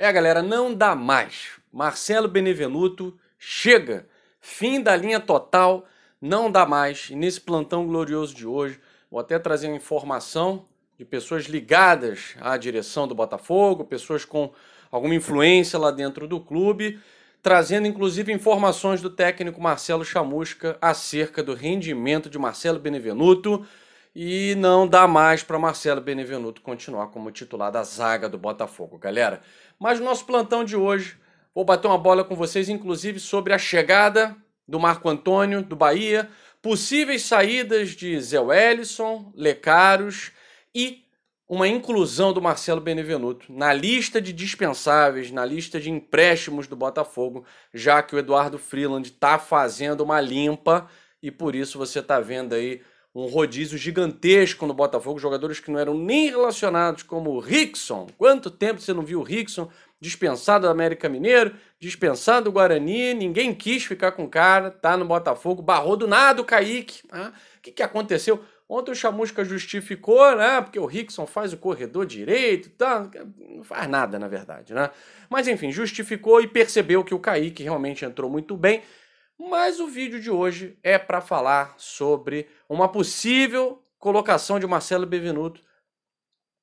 É, galera, não dá mais. Marcelo Benevenuto chega. Fim da linha total, não dá mais. E nesse plantão glorioso de hoje, vou até trazer uma informação de pessoas ligadas à direção do Botafogo, pessoas com alguma influência lá dentro do clube, trazendo inclusive informações do técnico Marcelo Chamusca acerca do rendimento de Marcelo Benevenuto e não dá mais para Marcelo Benevenuto continuar como titular da zaga do Botafogo, galera. Mas nosso plantão de hoje, vou bater uma bola com vocês, inclusive sobre a chegada do Marco Antônio do Bahia, possíveis saídas de Zé Wellison, Lecaros e uma inclusão do Marcelo Benevenuto na lista de dispensáveis, na lista de empréstimos do Botafogo, já que o Eduardo Freeland está fazendo uma limpa e por isso você está vendo aí um rodízio gigantesco no Botafogo, jogadores que não eram nem relacionados, como o Rickson. Quanto tempo você não viu o Rickson? Dispensado do América Mineiro, dispensado do Guarani, ninguém quis ficar com o cara, tá no Botafogo, barrou do nada o Kaique. Ah, o que, que aconteceu? Ontem o Chamusca justificou, né? Porque o Rickson faz o corredor direito, tá? não faz nada, na verdade, né? Mas enfim, justificou e percebeu que o Kaique realmente entrou muito bem mas o vídeo de hoje é para falar sobre uma possível colocação de Marcelo Bevenuto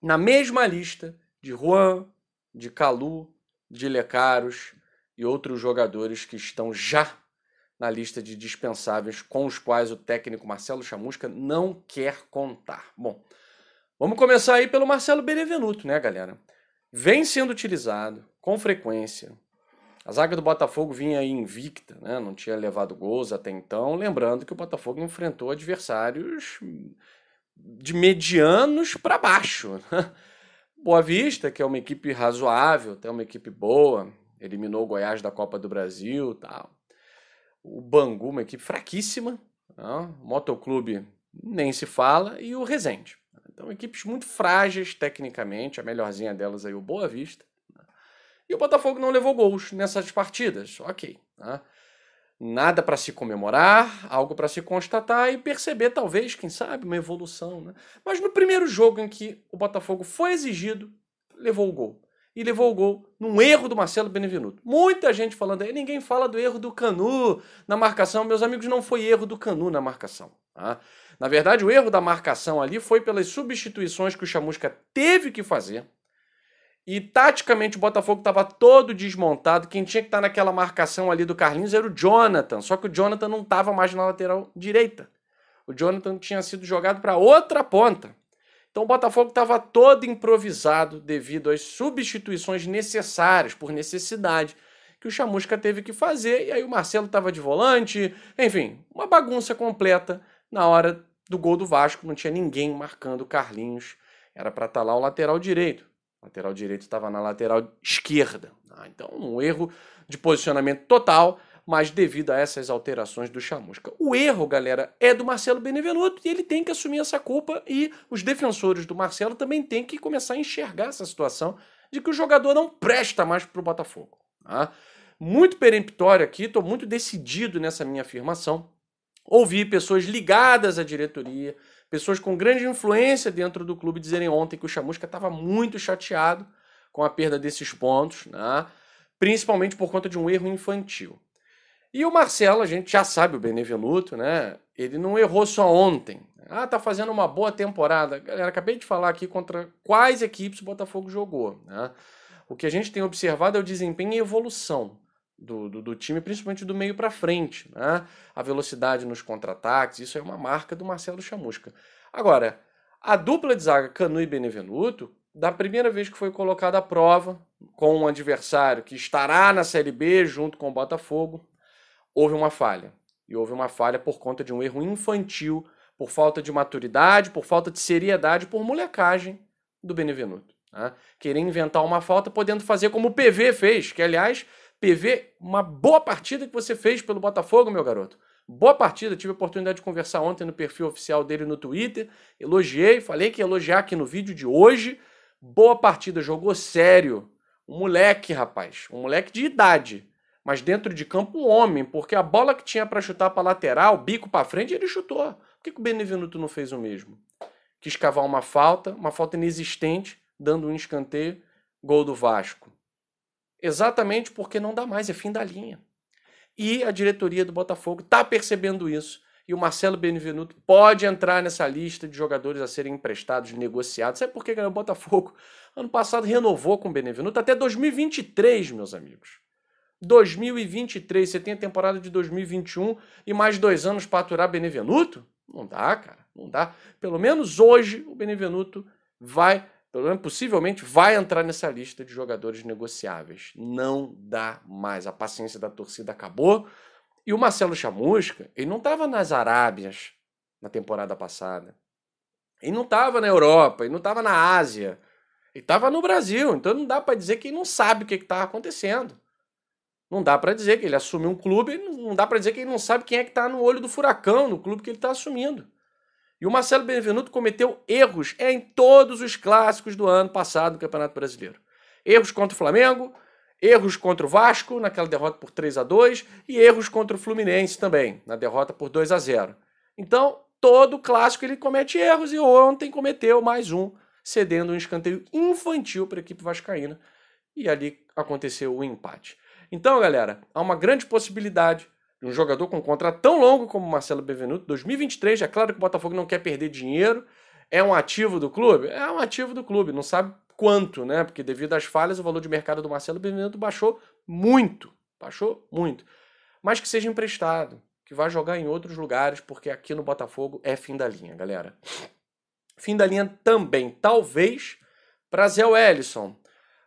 na mesma lista de Juan, de Calu, de Lecaros e outros jogadores que estão já na lista de dispensáveis com os quais o técnico Marcelo Chamusca não quer contar. Bom, vamos começar aí pelo Marcelo Benevenuto, né, galera? Vem sendo utilizado com frequência a zaga do Botafogo vinha invicta, né? não tinha levado gols até então. Lembrando que o Botafogo enfrentou adversários de medianos para baixo. Né? Boa Vista, que é uma equipe razoável, tem uma equipe boa, eliminou o Goiás da Copa do Brasil tal. O Bangu, uma equipe fraquíssima. Né? O Motoclube nem se fala. E o Resende. Então, equipes muito frágeis tecnicamente, a melhorzinha delas aí, o Boa Vista. E o Botafogo não levou gols nessas partidas. Ok. Né? Nada para se comemorar, algo para se constatar e perceber, talvez, quem sabe, uma evolução. Né? Mas no primeiro jogo em que o Botafogo foi exigido, levou o gol. E levou o gol num erro do Marcelo Benevenuto. Muita gente falando aí, ninguém fala do erro do Canu na marcação. Meus amigos, não foi erro do Canu na marcação. Tá? Na verdade, o erro da marcação ali foi pelas substituições que o Chamusca teve que fazer e taticamente o Botafogo estava todo desmontado. Quem tinha que estar tá naquela marcação ali do Carlinhos era o Jonathan. Só que o Jonathan não estava mais na lateral direita. O Jonathan tinha sido jogado para outra ponta. Então o Botafogo estava todo improvisado devido às substituições necessárias, por necessidade, que o Chamusca teve que fazer. E aí o Marcelo estava de volante. Enfim, uma bagunça completa na hora do gol do Vasco. Não tinha ninguém marcando o Carlinhos. Era para estar tá lá o lateral direito. Lateral direito estava na lateral esquerda. Ah, então, um erro de posicionamento total, mas devido a essas alterações do Chamusca. O erro, galera, é do Marcelo Benevenuto e ele tem que assumir essa culpa. E os defensores do Marcelo também têm que começar a enxergar essa situação de que o jogador não presta mais para o Botafogo. Tá? Muito peremptório aqui, estou muito decidido nessa minha afirmação. Ouvi pessoas ligadas à diretoria, pessoas com grande influência dentro do clube dizerem ontem que o Chamusca estava muito chateado com a perda desses pontos, né? principalmente por conta de um erro infantil. E o Marcelo, a gente já sabe, o Benevenuto, né? Ele não errou só ontem. Ah, tá fazendo uma boa temporada. Galera, acabei de falar aqui contra quais equipes o Botafogo jogou. Né? O que a gente tem observado é o desempenho e evolução do, do, do time, principalmente do meio para frente. Né? A velocidade nos contra-ataques, isso é uma marca do Marcelo Chamusca. Agora, a dupla de zaga Canu e Benevenuto, da primeira vez que foi colocada à prova, com um adversário que estará na Série B junto com o Botafogo, houve uma falha. E houve uma falha por conta de um erro infantil, por falta de maturidade, por falta de seriedade, por molecagem do Benevenuto. Né? Querer inventar uma falta podendo fazer como o PV fez, que aliás PV, uma boa partida que você fez pelo Botafogo, meu garoto. Boa partida, tive a oportunidade de conversar ontem no perfil oficial dele no Twitter. Elogiei, falei que ia elogiar aqui no vídeo de hoje. Boa partida, jogou sério. Um moleque, rapaz, um moleque de idade, mas dentro de campo um homem, porque a bola que tinha para chutar para lateral, bico para frente, ele chutou. Por que, que o Benevenuto não fez o mesmo? Quis cavar uma falta, uma falta inexistente, dando um escanteio, gol do Vasco. Exatamente porque não dá mais, é fim da linha. E a diretoria do Botafogo está percebendo isso. E o Marcelo Benvenuto pode entrar nessa lista de jogadores a serem emprestados, negociados. Sabe por que o Botafogo ano passado renovou com o Benvenuto até 2023, meus amigos. 2023, você tem a temporada de 2021 e mais dois anos para aturar Benevenuto? Não dá, cara, não dá. Pelo menos hoje o Benevenuto vai pelo menos possivelmente, vai entrar nessa lista de jogadores negociáveis. Não dá mais. A paciência da torcida acabou. E o Marcelo Chamusca, ele não estava nas Arábias na temporada passada. Ele não estava na Europa, ele não estava na Ásia. Ele estava no Brasil. Então não dá para dizer que ele não sabe o que está acontecendo. Não dá para dizer que ele assumiu um clube, não dá para dizer que ele não sabe quem é que está no olho do furacão, no clube que ele está assumindo. E o Marcelo Benvenuto cometeu erros em todos os clássicos do ano passado do Campeonato Brasileiro. Erros contra o Flamengo, erros contra o Vasco naquela derrota por 3 a 2 e erros contra o Fluminense também, na derrota por 2 a 0. Então, todo clássico ele comete erros e ontem cometeu mais um, cedendo um escanteio infantil para a equipe vascaína e ali aconteceu o empate. Então, galera, há uma grande possibilidade de um jogador com um contrato tão longo como Marcelo Benvenuto, 2023, é claro que o Botafogo não quer perder dinheiro, é um ativo do clube? É um ativo do clube, não sabe quanto, né? Porque devido às falhas, o valor de mercado do Marcelo Benvenuto baixou muito, baixou muito. Mas que seja emprestado, que vá jogar em outros lugares, porque aqui no Botafogo é fim da linha, galera. Fim da linha também, talvez, para Zé Wellison.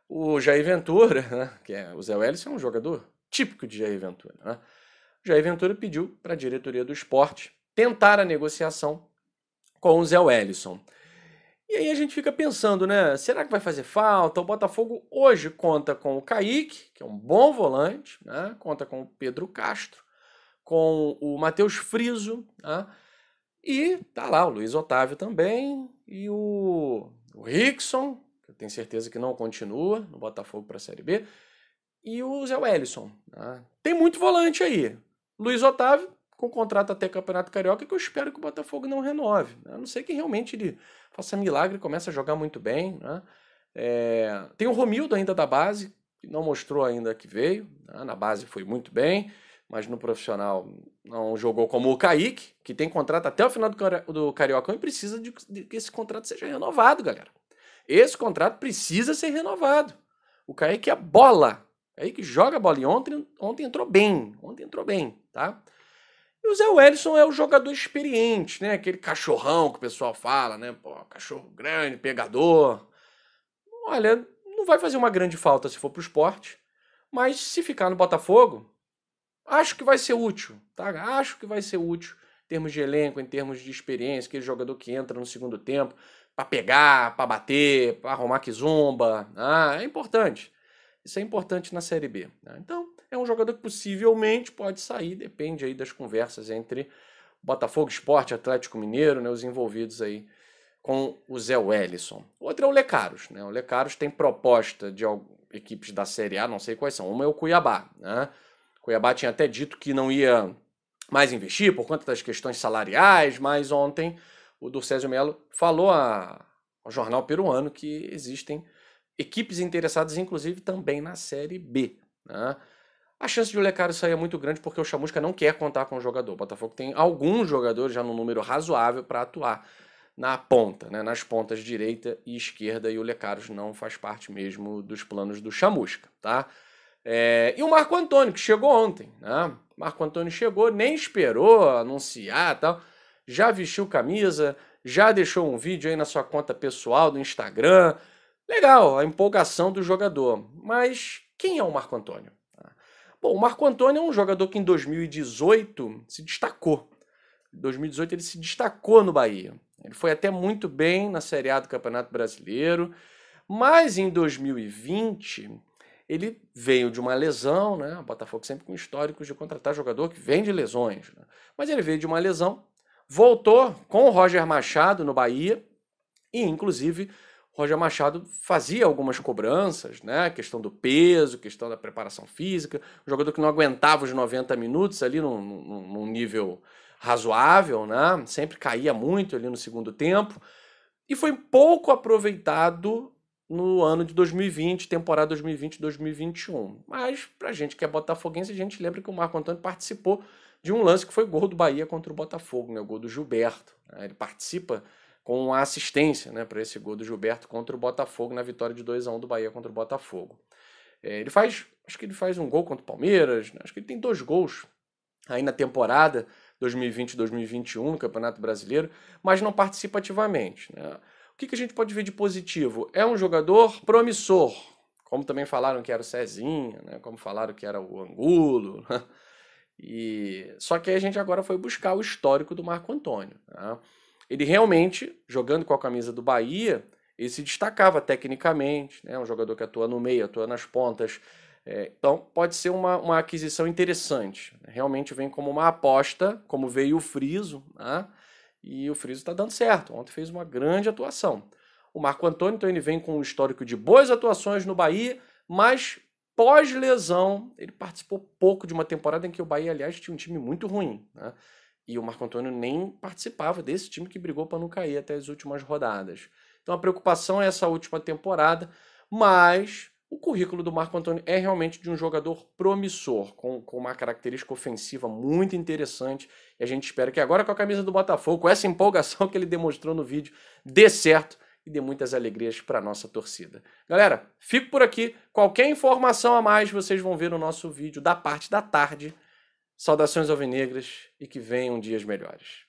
O Jair Ventura, né? que é, o Zé Wellison é um jogador típico de Jair Ventura, né? Jair Ventura pediu para a diretoria do esporte tentar a negociação com o Zé Wellison. E aí a gente fica pensando, né? Será que vai fazer falta? O Botafogo hoje conta com o Kaique, que é um bom volante, né? conta com o Pedro Castro, com o Matheus Friso, né? e tá lá o Luiz Otávio também, e o, o Rickson, que eu tenho certeza que não continua no Botafogo para a Série B, e o Zé Wellison. Né? Tem muito volante aí. Luiz Otávio, com contrato até Campeonato Carioca, que eu espero que o Botafogo não renove. Né? A não ser que realmente ele faça milagre e comece a jogar muito bem. Né? É... Tem o Romildo ainda da base, que não mostrou ainda que veio. Né? Na base foi muito bem, mas no profissional não jogou como o Kaique, que tem contrato até o final do Carioca e precisa de que esse contrato seja renovado, galera. Esse contrato precisa ser renovado. O Kaique é bola. É aí que joga a bola. E ontem, ontem entrou bem. Ontem entrou bem tá? E o Zé Wellison é o jogador experiente, né? Aquele cachorrão que o pessoal fala, né? Pô, cachorro grande, pegador. Olha, não vai fazer uma grande falta se for pro esporte, mas se ficar no Botafogo, acho que vai ser útil, tá? Acho que vai ser útil em termos de elenco, em termos de experiência, aquele jogador que entra no segundo tempo para pegar, para bater, para arrumar que zumba. Ah, né? é importante. Isso é importante na Série B. Né? Então, é um jogador que possivelmente pode sair, depende aí das conversas entre Botafogo Esporte, Atlético Mineiro, né, os envolvidos aí com o Zé Wellison. Outro é o Lecaros, né? O Lecaros tem proposta de equipes da Série A, não sei quais são. Uma é o Cuiabá, né? O Cuiabá tinha até dito que não ia mais investir por conta das questões salariais, mas ontem o Durcésio Melo falou a, ao jornal peruano que existem equipes interessadas, inclusive também na Série B. Né? a chance de o Lecaro sair é muito grande porque o Chamusca não quer contar com o jogador. O Botafogo tem alguns jogadores já no número razoável para atuar na ponta, né, nas pontas direita e esquerda, e o Lecaros não faz parte mesmo dos planos do Chamusca, tá? É, e o Marco Antônio, que chegou ontem, né? Marco Antônio chegou, nem esperou anunciar tal, já vestiu camisa, já deixou um vídeo aí na sua conta pessoal do Instagram. Legal, a empolgação do jogador. Mas quem é o Marco Antônio? Bom, o Marco Antônio é um jogador que em 2018 se destacou. Em 2018 ele se destacou no Bahia. Ele foi até muito bem na Série A do Campeonato Brasileiro, mas em 2020 ele veio de uma lesão, né? O Botafogo sempre com históricos de contratar jogador que vem de lesões. Né? Mas ele veio de uma lesão, voltou com o Roger Machado no Bahia e, inclusive, Roger Machado fazia algumas cobranças, né? Questão do peso, questão da preparação física, um jogador que não aguentava os 90 minutos ali num, num, num nível razoável, né? Sempre caía muito ali no segundo tempo e foi pouco aproveitado no ano de 2020, temporada 2020-2021. Mas pra gente que é botafoguense, a gente lembra que o Marco Antônio participou de um lance que foi gol do Bahia contra o Botafogo, né? O gol do Gilberto. Né? Ele participa com a assistência né, para esse gol do Gilberto contra o Botafogo na vitória de 2 a 1 do Bahia contra o Botafogo. É, ele faz, acho que ele faz um gol contra o Palmeiras, né? acho que ele tem dois gols aí na temporada 2020-2021 no Campeonato Brasileiro, mas não participa ativamente. Né? O que, que a gente pode ver de positivo? É um jogador promissor, como também falaram que era o Cezinha, né? como falaram que era o Angulo. Né? E... Só que a gente agora foi buscar o histórico do Marco Antônio. Né? ele realmente, jogando com a camisa do Bahia, ele se destacava tecnicamente, né? um jogador que atua no meio, atua nas pontas. É, então, pode ser uma, uma aquisição interessante. Né. Realmente vem como uma aposta, como veio o Friso, né? e o Friso está dando certo. Ontem fez uma grande atuação. O Marco Antônio, então, ele vem com um histórico de boas atuações no Bahia, mas pós-lesão, ele participou pouco de uma temporada em que o Bahia, aliás, tinha um time muito ruim. Né? E o Marco Antônio nem participava desse time que brigou para não cair até as últimas rodadas. Então a preocupação é essa última temporada, mas o currículo do Marco Antônio é realmente de um jogador promissor, com, com uma característica ofensiva muito interessante. E a gente espera que agora com a camisa do Botafogo, com essa empolgação que ele demonstrou no vídeo, dê certo e dê muitas alegrias para nossa torcida. Galera, fico por aqui. Qualquer informação a mais vocês vão ver no nosso vídeo da parte da tarde Saudações alvinegras e que venham dias melhores.